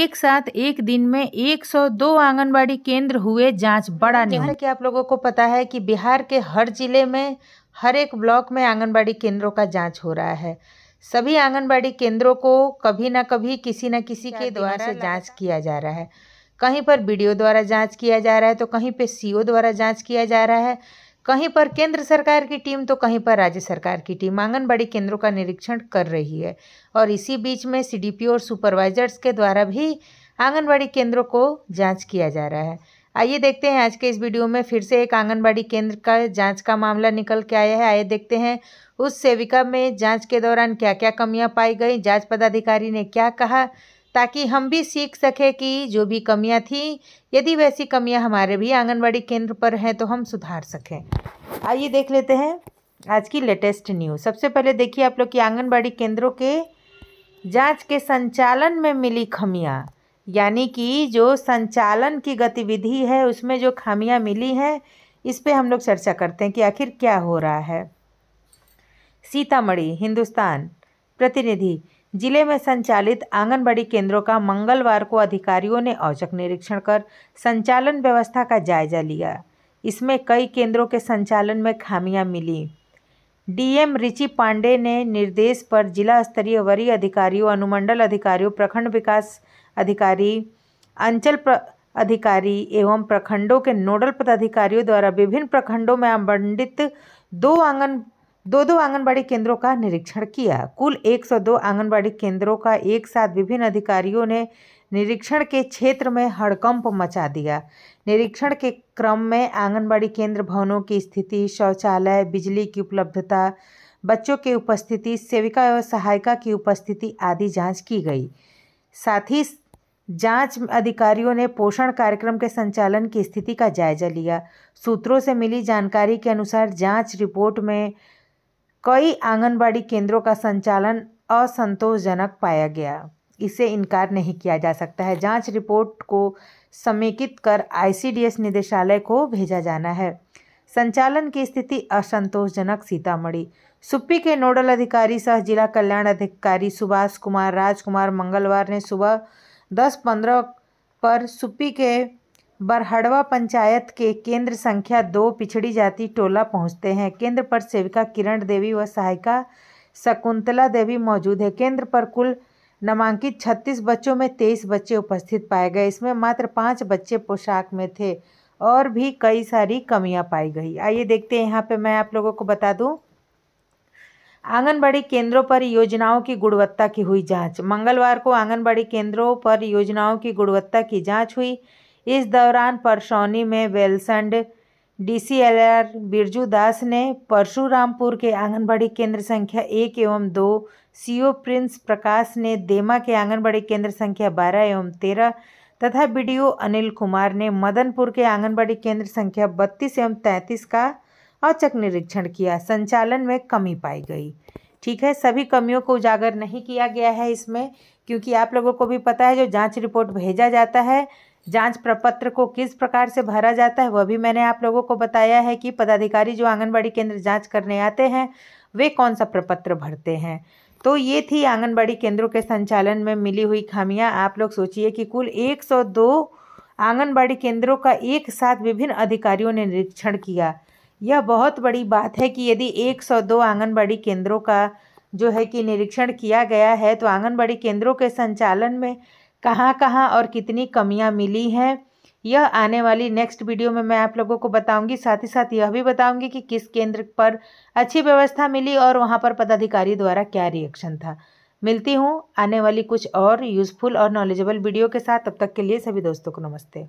एक साथ एक दिन में 102 आंगनबाड़ी केंद्र हुए जांच बड़ा नहीं कि आप लोगों को पता है कि बिहार के हर जिले में हर एक ब्लॉक में आंगनबाड़ी केंद्रों का जांच हो रहा है सभी आंगनबाड़ी केंद्रों को कभी ना कभी किसी ना किसी के द्वारा से जांच किया जा रहा है कहीं पर बी द्वारा जाँच किया जा रहा है तो कहीं पर सी द्वारा जाँच किया जा रहा है कहीं पर केंद्र सरकार की टीम तो कहीं पर राज्य सरकार की टीम आंगनबाड़ी केंद्रों का निरीक्षण कर रही है और इसी बीच में सीडीपीओ और सुपरवाइजर्स के द्वारा भी आंगनबाड़ी केंद्रों को जांच किया जा रहा है आइए देखते हैं आज के इस वीडियो में फिर से एक आंगनबाड़ी केंद्र का जांच का मामला निकल के आया है आइए देखते हैं उस सेविका में जाँच के दौरान क्या क्या कमियाँ पाई गई जाँच पदाधिकारी ने क्या कहा ताकि हम भी सीख सकें कि जो भी कमियां थी यदि वैसी कमियां हमारे भी आंगनवाड़ी केंद्र पर हैं तो हम सुधार सकें आइए देख लेते हैं आज की लेटेस्ट न्यूज़ सबसे पहले देखिए आप लोग की आंगनबाड़ी केंद्रों के जांच के संचालन में मिली खमियां यानी कि जो संचालन की गतिविधि है उसमें जो खामियां मिली हैं इस पर हम लोग चर्चा करते हैं कि आखिर क्या हो रहा है सीतामढ़ी हिंदुस्तान प्रतिनिधि जिले में संचालित आंगनबाड़ी केंद्रों का मंगलवार को अधिकारियों ने औचक निरीक्षण कर संचालन व्यवस्था का जायजा लिया इसमें कई केंद्रों के संचालन में खामियां मिली डीएम रिचि पांडे ने निर्देश पर जिला स्तरीय वरीय अधिकारियों अनुमंडल अधिकारियों प्रखंड विकास अधिकारी अंचल अधिकारी एवं प्रखंडों के नोडल पदाधिकारियों द्वारा विभिन्न प्रखंडों में आवंटित दो आंगन दो दो आंगनबाड़ी केंद्रों का निरीक्षण किया कुल 102 आंगनबाड़ी केंद्रों का एक साथ विभिन्न अधिकारियों ने निरीक्षण के क्षेत्र में हड़कंप मचा दिया निरीक्षण के क्रम में आंगनबाड़ी केंद्र भवनों की स्थिति शौचालय बिजली की उपलब्धता बच्चों की उपस्थिति सेविका एवं सहायिका की उपस्थिति आदि जांच की गई साथ ही जांच अधिकारियों ने पोषण कार्यक्रम के संचालन की स्थिति का जायजा लिया सूत्रों से मिली जानकारी के अनुसार जांच रिपोर्ट में कई आंगनबाड़ी केंद्रों का संचालन असंतोषजनक पाया गया इसे इनकार नहीं किया जा सकता है जांच रिपोर्ट को समेकित कर आईसीडीएस निदेशालय को भेजा जाना है संचालन की स्थिति असंतोषजनक सीतामढ़ी सुप्पी के नोडल अधिकारी सह जिला कल्याण अधिकारी सुभाष कुमार राजकुमार मंगलवार ने सुबह दस पंद्रह पर सुप्पी के बरहड़वा पंचायत के केंद्र संख्या दो पिछड़ी जाति टोला पहुंचते हैं केंद्र पर सेविका किरण देवी व सहायिका शकुंतला देवी मौजूद है केंद्र पर कुल नामांकित छत्तीस बच्चों में तेईस बच्चे उपस्थित पाए गए इसमें मात्र पाँच बच्चे पोशाक में थे और भी कई सारी कमियां पाई गई आइए देखते हैं यहाँ पे मैं आप लोगों को बता दूं आंगनबाड़ी केंद्रों पर योजनाओं की गुणवत्ता की हुई जांच मंगलवार को आंगनबाड़ी केंद्रों पर योजनाओं की गुणवत्ता की जांच हुई इस दौरान परसौनी में वेलसंड डीसीएलआर बिरजू दास ने परशुरामपुर के आंगनबाड़ी केंद्र संख्या एक एवं दो सीओ प्रिंस प्रकाश ने देमा के आंगनबाड़ी केंद्र संख्या बारह एवं तेरह तथा बीडीओ अनिल कुमार ने मदनपुर के आंगनबाड़ी केंद्र संख्या बत्तीस एवं तैंतीस का औचक निरीक्षण किया संचालन में कमी पाई गई ठीक है सभी कमियों को उजागर नहीं किया गया है इसमें क्योंकि आप लोगों को भी पता है जो जांच रिपोर्ट भेजा जाता है जांच प्रपत्र को किस प्रकार से भरा जाता है वह भी मैंने आप लोगों को बताया है कि पदाधिकारी जो आंगनबाड़ी केंद्र जांच करने आते हैं वे कौन सा प्रपत्र भरते हैं तो ये थी आंगनबाड़ी केंद्रों के संचालन में मिली हुई खामियां आप लोग सोचिए कि कुल 102 आंगनबाड़ी केंद्रों का एक साथ विभिन्न अधिकारियों ने निरीक्षण किया यह बहुत बड़ी बात है कि यदि एक आंगनबाड़ी केंद्रों का जो है कि निरीक्षण किया गया है तो आंगनबाड़ी केंद्रों के संचालन में कहाँ कहाँ और कितनी कमियाँ मिली हैं यह आने वाली नेक्स्ट वीडियो में मैं आप लोगों को बताऊंगी साथ ही साथ यह भी बताऊंगी कि किस केंद्र पर अच्छी व्यवस्था मिली और वहाँ पर पदाधिकारी द्वारा क्या रिएक्शन था मिलती हूँ आने वाली कुछ और यूज़फुल और नॉलेजेबल वीडियो के साथ तब तक के लिए सभी दोस्तों को नमस्ते